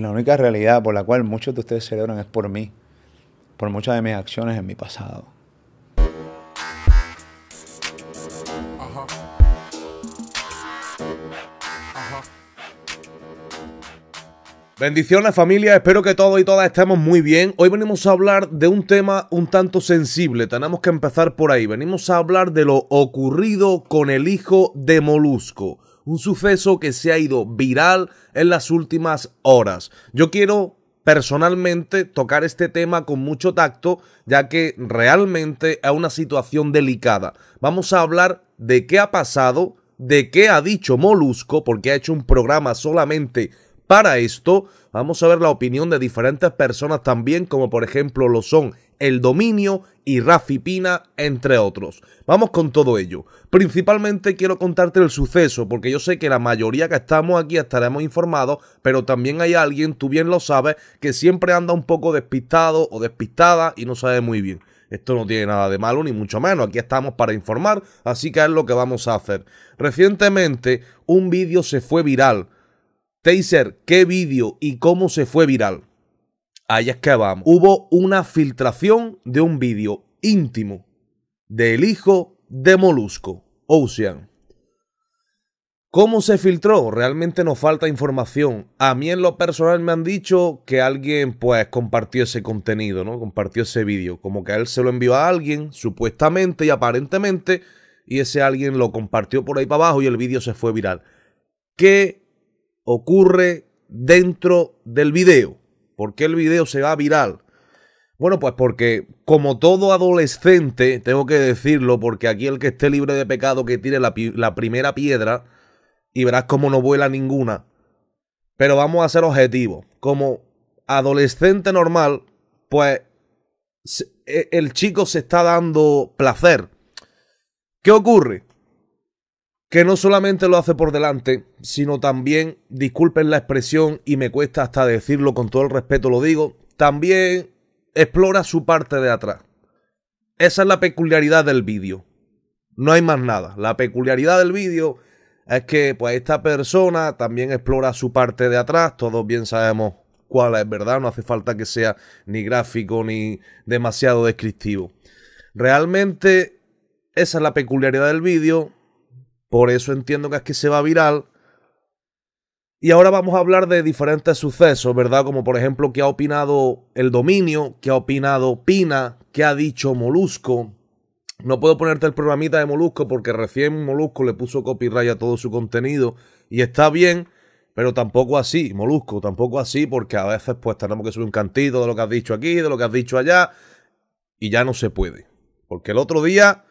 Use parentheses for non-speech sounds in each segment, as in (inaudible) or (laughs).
la única realidad por la cual muchos de ustedes celebran es por mí, por muchas de mis acciones en mi pasado. Bendiciones familia, espero que todos y todas estemos muy bien. Hoy venimos a hablar de un tema un tanto sensible, tenemos que empezar por ahí. Venimos a hablar de lo ocurrido con el hijo de Molusco un suceso que se ha ido viral en las últimas horas. Yo quiero personalmente tocar este tema con mucho tacto, ya que realmente es una situación delicada. Vamos a hablar de qué ha pasado, de qué ha dicho Molusco, porque ha hecho un programa solamente para esto. Vamos a ver la opinión de diferentes personas también, como por ejemplo lo son el Dominio y Rafi Pina, entre otros. Vamos con todo ello. Principalmente quiero contarte el suceso, porque yo sé que la mayoría que estamos aquí estaremos informados, pero también hay alguien, tú bien lo sabes, que siempre anda un poco despistado o despistada y no sabe muy bien. Esto no tiene nada de malo, ni mucho menos. Aquí estamos para informar, así que es lo que vamos a hacer. Recientemente, un vídeo se fue viral. Taser, ¿qué vídeo y cómo se fue viral? Allá es que vamos. Hubo una filtración de un vídeo íntimo del hijo de Molusco, Ocean. ¿Cómo se filtró? Realmente nos falta información. A mí en lo personal me han dicho que alguien pues compartió ese contenido, ¿no? Compartió ese vídeo. Como que él se lo envió a alguien, supuestamente y aparentemente, y ese alguien lo compartió por ahí para abajo y el vídeo se fue viral. ¿Qué ocurre dentro del vídeo? ¿Por qué el video se va viral? Bueno, pues porque como todo adolescente, tengo que decirlo, porque aquí el que esté libre de pecado que tire la, la primera piedra y verás cómo no vuela ninguna. Pero vamos a ser objetivos. Como adolescente normal, pues e, el chico se está dando placer. ¿Qué ocurre? que no solamente lo hace por delante, sino también, disculpen la expresión y me cuesta hasta decirlo con todo el respeto, lo digo, también explora su parte de atrás. Esa es la peculiaridad del vídeo. No hay más nada. La peculiaridad del vídeo es que pues esta persona también explora su parte de atrás, todos bien sabemos cuál es, ¿verdad? No hace falta que sea ni gráfico ni demasiado descriptivo. Realmente esa es la peculiaridad del vídeo por eso entiendo que es que se va viral. Y ahora vamos a hablar de diferentes sucesos, ¿verdad? Como por ejemplo, qué ha opinado el dominio, qué ha opinado Pina, qué ha dicho Molusco. No puedo ponerte el programita de Molusco porque recién Molusco le puso copyright a todo su contenido y está bien, pero tampoco así, Molusco, tampoco así porque a veces pues tenemos que subir un cantito de lo que has dicho aquí, de lo que has dicho allá y ya no se puede. Porque el otro día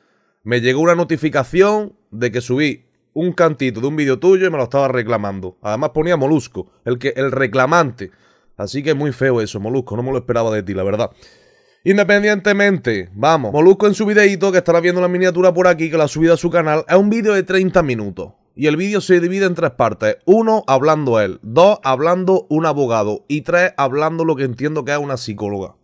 me llegó una notificación de que subí un cantito de un vídeo tuyo y me lo estaba reclamando. Además ponía Molusco, el, que, el reclamante. Así que muy feo eso, Molusco. No me lo esperaba de ti, la verdad. Independientemente, vamos. Molusco en su videito que estará viendo la miniatura por aquí, que la ha subido a su canal, es un vídeo de 30 minutos. Y el vídeo se divide en tres partes. Uno, hablando él. Dos, hablando un abogado. Y tres, hablando lo que entiendo que es una psicóloga.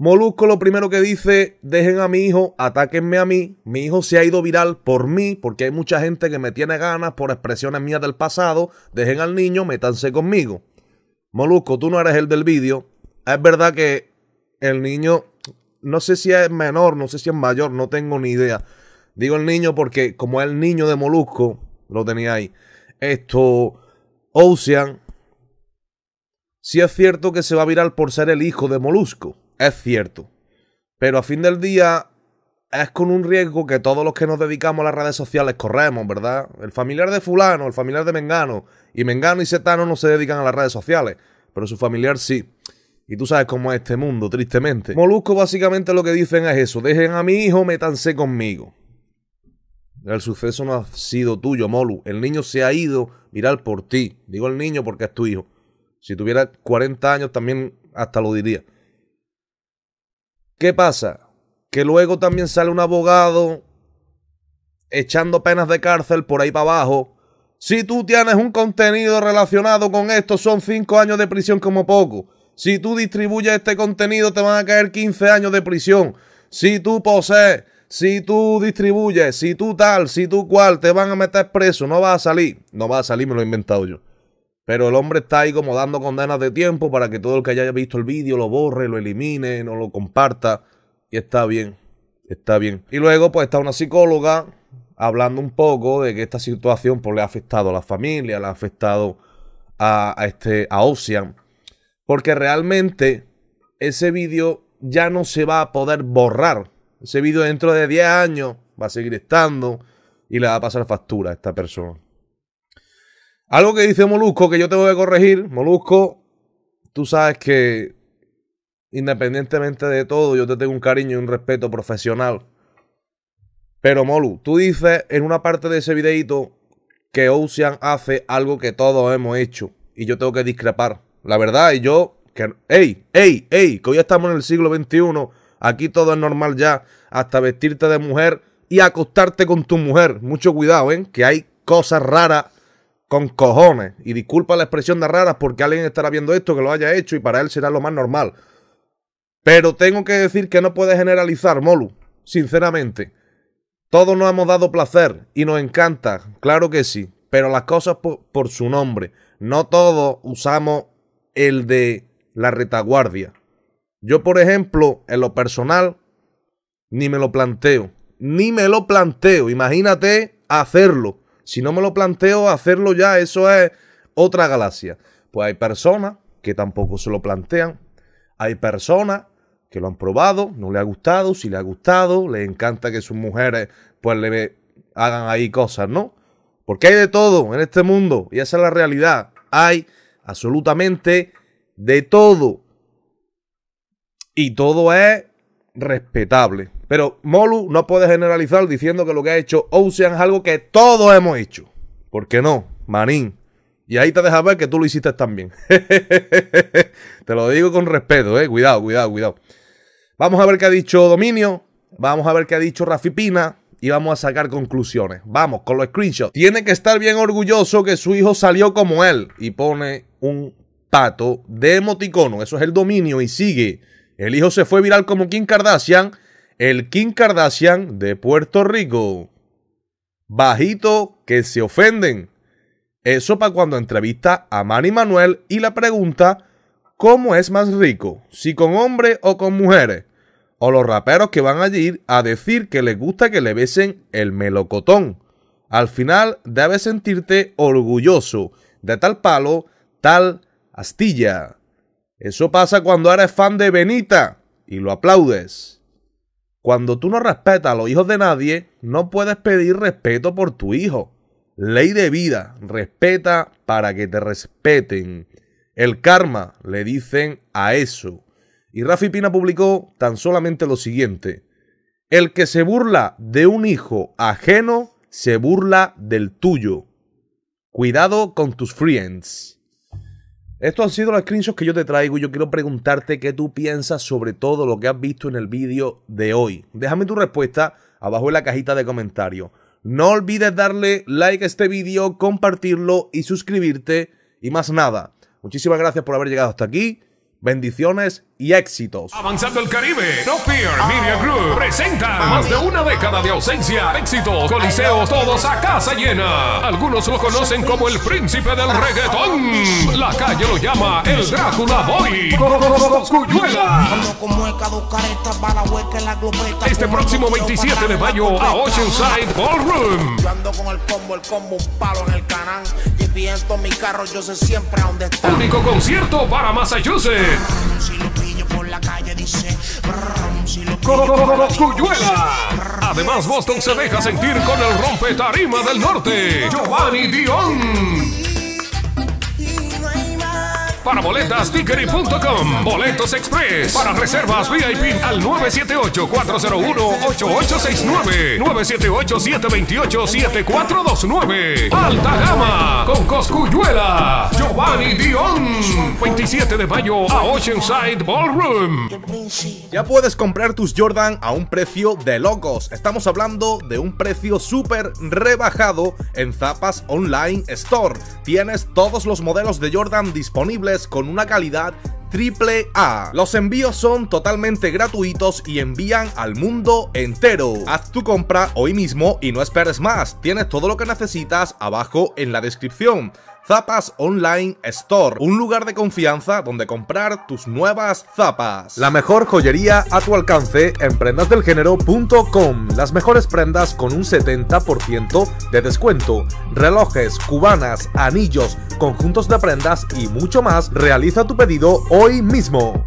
Molusco lo primero que dice, dejen a mi hijo, atáquenme a mí. Mi hijo se ha ido viral por mí, porque hay mucha gente que me tiene ganas por expresiones mías del pasado. Dejen al niño, métanse conmigo. Molusco, tú no eres el del vídeo. Es verdad que el niño, no sé si es menor, no sé si es mayor, no tengo ni idea. Digo el niño porque como es el niño de Molusco, lo tenía ahí. Esto, Ocean, si es cierto que se va a viral por ser el hijo de Molusco es cierto. Pero a fin del día es con un riesgo que todos los que nos dedicamos a las redes sociales corremos, ¿verdad? El familiar de fulano, el familiar de Mengano, y Mengano y Setano no se dedican a las redes sociales, pero su familiar sí. Y tú sabes cómo es este mundo, tristemente. Molusco básicamente lo que dicen es eso, dejen a mi hijo, métanse conmigo. El suceso no ha sido tuyo, Molu. El niño se ha ido, mirar por ti. Digo el niño porque es tu hijo. Si tuviera 40 años también hasta lo diría. ¿Qué pasa? Que luego también sale un abogado echando penas de cárcel por ahí para abajo. Si tú tienes un contenido relacionado con esto, son cinco años de prisión como poco. Si tú distribuyes este contenido, te van a caer 15 años de prisión. Si tú posees, si tú distribuyes, si tú tal, si tú cual, te van a meter preso. No vas a salir. No vas a salir, me lo he inventado yo. Pero el hombre está ahí como dando condenas de tiempo para que todo el que haya visto el vídeo lo borre, lo elimine, no lo comparta. Y está bien, está bien. Y luego pues está una psicóloga hablando un poco de que esta situación pues, le ha afectado a la familia, le ha afectado a, este, a Ocean. Porque realmente ese vídeo ya no se va a poder borrar. Ese vídeo dentro de 10 años va a seguir estando y le va a pasar factura a esta persona. Algo que dice Molusco que yo tengo que corregir. Molusco, tú sabes que independientemente de todo, yo te tengo un cariño y un respeto profesional. Pero Molu, tú dices en una parte de ese videito que Ocean hace algo que todos hemos hecho. Y yo tengo que discrepar. La verdad, y yo... Que, ¡Ey! ¡Ey! ¡Ey! Que hoy estamos en el siglo XXI. Aquí todo es normal ya. Hasta vestirte de mujer y acostarte con tu mujer. Mucho cuidado, ¿eh? Que hay cosas raras con cojones. Y disculpa la expresión de raras porque alguien estará viendo esto que lo haya hecho y para él será lo más normal. Pero tengo que decir que no puede generalizar, Molu, sinceramente. Todos nos hemos dado placer y nos encanta, claro que sí, pero las cosas por, su nombre. No todos usamos el de la retaguardia. Yo, por ejemplo, en lo personal, ni me lo planteo. Ni me lo planteo. Imagínate hacerlo. Si no me lo planteo, hacerlo ya, eso es otra galaxia. Pues hay personas que tampoco se lo plantean. Hay personas que lo han probado, no le ha gustado, si le ha gustado, le encanta que sus mujeres pues le hagan ahí cosas, ¿no? Porque hay de todo en este mundo y esa es la realidad. Hay absolutamente de todo. Y todo es respetable. Pero Molu no puede generalizar diciendo que lo que ha hecho Ocean es algo que todos hemos hecho. ¿Por qué no? Manín. Y ahí te deja ver que tú lo hiciste también. (laughs) te lo digo con respeto, eh. Cuidado, cuidado, cuidado. Vamos a ver qué ha dicho Dominio. Vamos a ver qué ha dicho Rafipina Pina. Y vamos a sacar conclusiones. Vamos con los screenshots. Tiene que estar bien orgulloso que su hijo salió como él. Y pone un pato de emoticono. Eso es el dominio. Y sigue. El hijo se fue viral como Kim Kardashian el Kim Kardashian de Puerto Rico. Bajito que se ofenden. Eso para cuando entrevista a Manny Manuel y le pregunta cómo es más rico, si con hombres o con mujeres. O los raperos que van allí a decir que les gusta que le besen el melocotón. Al final debes sentirte orgulloso de tal palo, tal astilla. Eso pasa cuando eres fan de Benita y lo aplaudes. Cuando tú no respetas a los hijos de nadie, no puedes pedir respeto por tu hijo. Ley de vida, respeta para que te respeten. El karma, le dicen a eso. Y Rafi Pina publicó tan solamente lo siguiente. El que se burla de un hijo ajeno, se burla del tuyo. Cuidado con tus friends. Estos han sido los screenshots que yo te traigo y yo quiero preguntarte qué tú piensas sobre todo lo que has visto en el vídeo de hoy. Déjame tu respuesta abajo en la cajita de comentarios. No olvides darle like a este vídeo, compartirlo y suscribirte. Y más nada, muchísimas gracias por haber llegado hasta aquí. Bendiciones y éxitos. Avanzando el Caribe, No Fear Media Group presenta más de una década de ausencia, éxitos, coliseos, todos a casa llena. Algunos lo conocen como el príncipe del reggaetón. La calle lo llama el Drácula Boy. Este próximo 27 de mayo a Oceanside Ballroom. Único concierto para Massachusetts por la calle dice. Además, Boston se deja sentir con el rompe tarima del norte. Giovanni Dion. Para boletas, tickery.com. Boletos Express. Para reservas VIP al 978-401-8869. 978-728-7429. Alta Gama. Con Coscuyuela. Giovanni Dion. 27 de mayo a Oceanside Ballroom. Ya puedes comprar tus Jordan a un precio de locos. Estamos hablando de un precio súper rebajado en Zapas Online Store. Tienes todos los modelos de Jordan disponibles con una calidad triple A. Los envíos son totalmente gratuitos y envían al mundo entero. Haz tu compra hoy mismo y no esperes más. Tienes todo lo que necesitas abajo en la descripción. Zapas Online Store, un lugar de confianza donde comprar tus nuevas zapas. La mejor joyería a tu alcance en prendasdelgénero.com. Las mejores prendas con un 70% de descuento. Relojes, cubanas, anillos, conjuntos de prendas y mucho más. Realiza tu pedido hoy mismo.